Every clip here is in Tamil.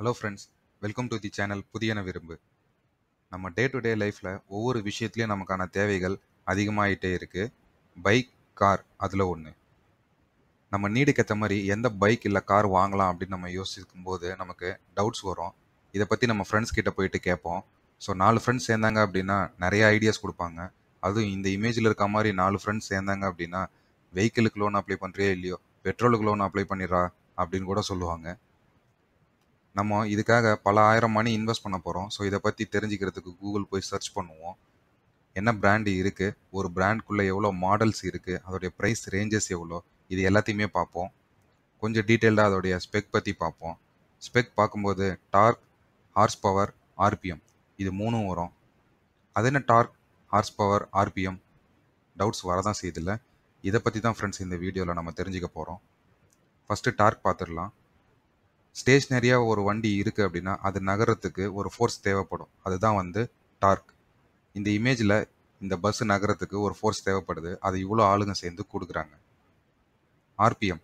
hello friends welcome to the channel புதியன விரும்பு நம்ம டே டு டே லைஃப்பில் ஒவ்வொரு விஷயத்துலையும் நமக்கான தேவைகள் அதிகமாகிட்டே இருக்குது பைக் கார் அதில் ஒன்று நம்ம நீடுக்கேற்ற மாதிரி எந்த பைக் இல்லை கார் வாங்கலாம் அப்படின்னு நம்ம யோசிக்கும் போது நமக்கு டவுட்ஸ் வரும் இதை பற்றி நம்ம ஃப்ரெண்ட்ஸ் கிட்டே போயிட்டு கேட்போம் ஸோ நாலு ஃப்ரெண்ட்ஸ் சேர்ந்தாங்க அப்படின்னா நிறைய ஐடியாஸ் கொடுப்பாங்க அதுவும் இந்த இமேஜில் இருக்க மாதிரி நாலு ஃப்ரெண்ட்ஸ் சேர்ந்தாங்க அப்படின்னா வெஹிக்கிளுக்கு லோன் அப்ளை பண்ணுறியா இல்லையோ பெட்ரோலுக்கு லோன் அப்ளை பண்ணிடுறா அப்படின்னு கூட சொல்லுவாங்க நம்ம இதுக்காக பல ஆயிரம் மணி இன்வெஸ்ட் பண்ண போகிறோம் ஸோ இதை பற்றி தெரிஞ்சுக்கிறதுக்கு கூகுள் போய் சர்ச் பண்ணுவோம் என்ன பிராண்டு இருக்குது ஒரு பிராண்ட்குள்ளே எவ்வளோ மாடல்ஸ் இருக்குது அதோடைய ப்ரைஸ் ரேஞ்சஸ் எவ்வளோ இது எல்லாத்தையுமே பார்ப்போம் கொஞ்சம் டீட்டெயில்டாக அதோடைய ஸ்பெக் பற்றி பார்ப்போம் ஸ்பெக் பார்க்கும்போது டார்க் ஹார்ஸ் பவர் ஆர்பிஎம் இது மூணும் வரும் அது என்ன torque horse power RPM doubts வரதான் செய்தில்லை இதை பற்றி தான் ஃப்ரெண்ட்ஸ் இந்த வீடியோவில் நம்ம தெரிஞ்சுக்க போகிறோம் ஃபஸ்ட்டு டார்க் பார்த்துடலாம் ஸ்டேஷ்னரியாக ஒரு வண்டி இருக்குது அப்படின்னா அது நகரத்துக்கு ஒரு ஃபோர்ஸ் தேவைப்படும் அதுதான் வந்து டார்க் இந்த இமேஜில் இந்த பஸ் நகரத்துக்கு ஒரு ஃபோர்ஸ் தேவைப்படுது அது இவ்வளோ ஆளுங்க சேர்ந்து கொடுக்குறாங்க ஆர்பிஎம்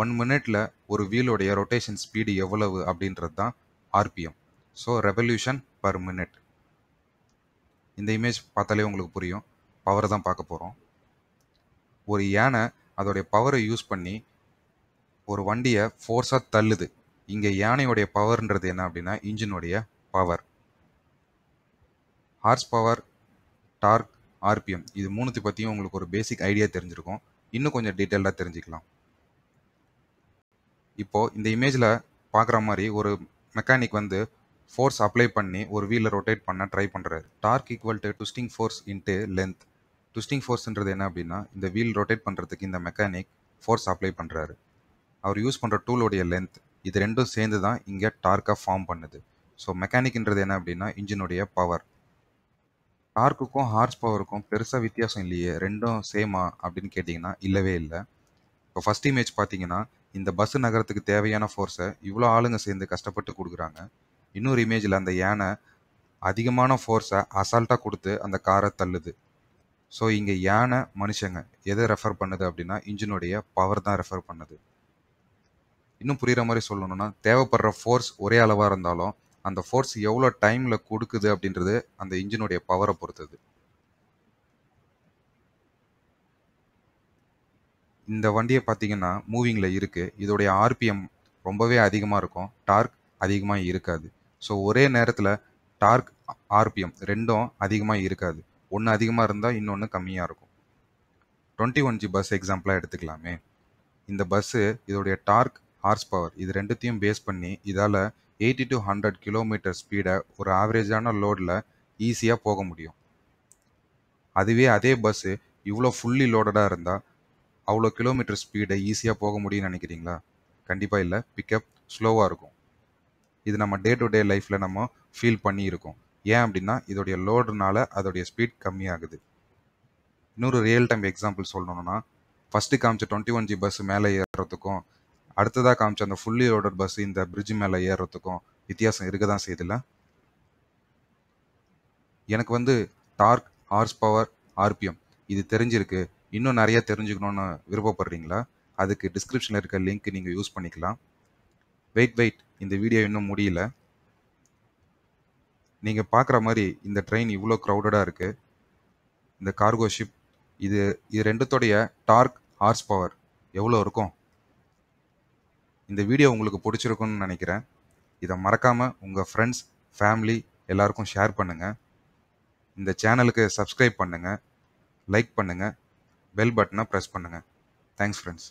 ஒன் மினிட்ல ஒரு வீலோடைய ரொட்டேஷன் ஸ்பீடு எவ்வளவு அப்படின்றது தான் RPM so revolution per minute இந்த இமேஜ் பார்த்தாலே உங்களுக்கு புரியும் பவரை தான் பார்க்க போகிறோம் ஒரு யானை அதோடைய பவரை யூஸ் பண்ணி ஒரு வண்டியை ஃபோர்ஸாக தள்ளுது இங்கே யானையுடைய பவர்ன்றது என்ன அப்படின்னா இன்ஜினுடைய power horse power torque RPM இது மூணுத்தை பற்றியும் உங்களுக்கு ஒரு பேசிக் ஐடியா தெரிஞ்சிருக்கும் இன்னும் கொஞ்சம் டீட்டெயிலாக தெரிஞ்சுக்கலாம் இப்போது இந்த இமேஜில் பார்க்குற மாதிரி ஒரு மெக்கானிக் வந்து ஃபோர்ஸ் அப்ளை பண்ணி ஒரு வீலை ரொட்டேட் பண்ண ட்ரை பண்ணுறாரு torque equal to twisting force into length twisting ஃபோர்ஸ்ன்றது என்ன அப்படின்னா இந்த வீல் ரொட்டேட் பண்ணுறதுக்கு இந்த மெக்கானிக் ஃபோர்ஸ் அப்ளை பண்ணுறாரு அவர் யூஸ் பண்ணுற டூலோடைய லென்த் இது ரெண்டும் சேர்ந்து தான் இங்கே டார்க்காக ஃபார்ம் பண்ணுது ஸோ மெக்கானிக்ன்றது என்ன அப்படின்னா இன்ஜினுடைய பவர் டார்க்குக்கும் ஹார்ஸ் பவருக்கும் பெருசாக வித்தியாசம் இல்லையே ரெண்டும் சேமா அப்படின்னு கேட்டிங்கன்னா இல்லவே இல்லை இப்போ ஃபஸ்ட் இமேஜ் பார்த்தீங்கன்னா இந்த பஸ் நகரத்துக்கு தேவையான ஃபோர்ஸை இவ்வளோ ஆளுங்க சேர்ந்து கஷ்டப்பட்டு கொடுக்குறாங்க இன்னொரு இமேஜில் அந்த யானை அதிகமான ஃபோர்ஸை அசால்ட்டாக கொடுத்து அந்த காரை தள்ளுது ஸோ இங்கே யானை மனுஷங்க எதை ரெஃபர் பண்ணுது அப்படின்னா இன்ஜினுடைய பவர் தான் ரெஃபர் பண்ணுது இன்னும் புரிகிற மாதிரி சொல்லணும்னா தேவைப்படுற ஃபோர்ஸ் ஒரே அளவாக இருந்தாலும் அந்த ஃபோர்ஸ் எவ்வளோ டைமில் கொடுக்குது அப்படின்றது அந்த இன்ஜினுடைய பவரை பொறுத்தது இந்த வண்டியை பார்த்தீங்கன்னா மூவிங்கில் இருக்குது இதோடைய ஆர்பிஎம் ரொம்பவே அதிகமாக இருக்கும் டார்க் அதிகமாக இருக்காது ஸோ ஒரே நேரத்தில் டார்க் ஆர்பிஎம் ரெண்டும் அதிகமாக இருக்காது ஒன்று அதிகமாக இருந்தால் இன்னொன்று கம்மியாக இருக்கும் டுவெண்ட்டி ஒன் ஜி பஸ் எக்ஸாம்பிளாக எடுத்துக்கலாமே இந்த பஸ்ஸு இதோடைய டார்க் ஹார்ஸ் பவர் இது ரெண்டுத்தையும் பேஸ் பண்ணி இதால் எயிட்டி டு ஹண்ட்ரட் கிலோமீட்டர் ஸ்பீடை ஒரு ஆவரேஜான லோடில் ஈஸியாக போக முடியும் அதுவே அதே பஸ்ஸு இவ்வளோ ஃபுல்லி லோடடாக இருந்தால் அவ்வளோ கிலோமீட்டர் ஸ்பீடை ஈஸியாக போக முடியும்னு நினைக்கிறீங்களா கண்டிப்பாக இல்லை பிக்கப் ஸ்லோவாக இருக்கும் இது நம்ம டே டு டே லைஃப்பில் நம்ம ஃபீல் பண்ணியிருக்கோம் ஏன் அப்படின்னா இதோடைய லோடுனால அதோடைய ஸ்பீட் கம்மியாகுது இன்னொரு ரியல் டைம் எக்ஸாம்பிள் சொல்லணும்னா ஃபஸ்ட்டு காமிச்ச டுவெண்ட்டி ஒன் ஜி பஸ் மேலே ஏறுறதுக்கும் அடுத்ததாக காமிச்ச அந்த ஃபுல்லி லோடட் பஸ் இந்த பிரிட்ஜ் மேலே ஏறுறதுக்கும் வித்தியாசம் இருக்க தான் செய்யுதுல்ல எனக்கு வந்து டார்க் ஹார்ஸ் பவர் ஆர்பிஎம் இது தெரிஞ்சிருக்கு இன்னும் நிறைய தெரிஞ்சுக்கணும்னு விருப்பப்படுறீங்களா அதுக்கு டிஸ்கிரிப்ஷனில் இருக்க லிங்க் நீங்கள் யூஸ் பண்ணிக்கலாம் வெயிட் வெயிட் இந்த வீடியோ இன்னும் முடியல நீங்கள் பார்க்குற மாதிரி இந்த ட்ரெயின் இவ்வளோ க்ரௌடடாக இருக்குது இந்த கார்கோ ஷிப் இது இது ரெண்டுத்தோடைய டார்க் ஹார்ஸ் பவர் எவ்வளோ இருக்கும் இந்த வீடியோ உங்களுக்கு பிடிச்சிருக்கும்னு நினைக்கிறேன் இதை மறக்காமல் உங்கள் ஃப்ரெண்ட்ஸ் ஃபேமிலி எல்லாருக்கும் ஷேர் பண்ணுங்கள் இந்த சேனலுக்கு சப்ஸ்கிரைப் பண்ணுங்கள் லைக் பண்ணுங்கள் பெல் பட்டனை ப்ரெஸ் பண்ணுங்கள் தேங்க்ஸ் ஃப்ரெண்ட்ஸ்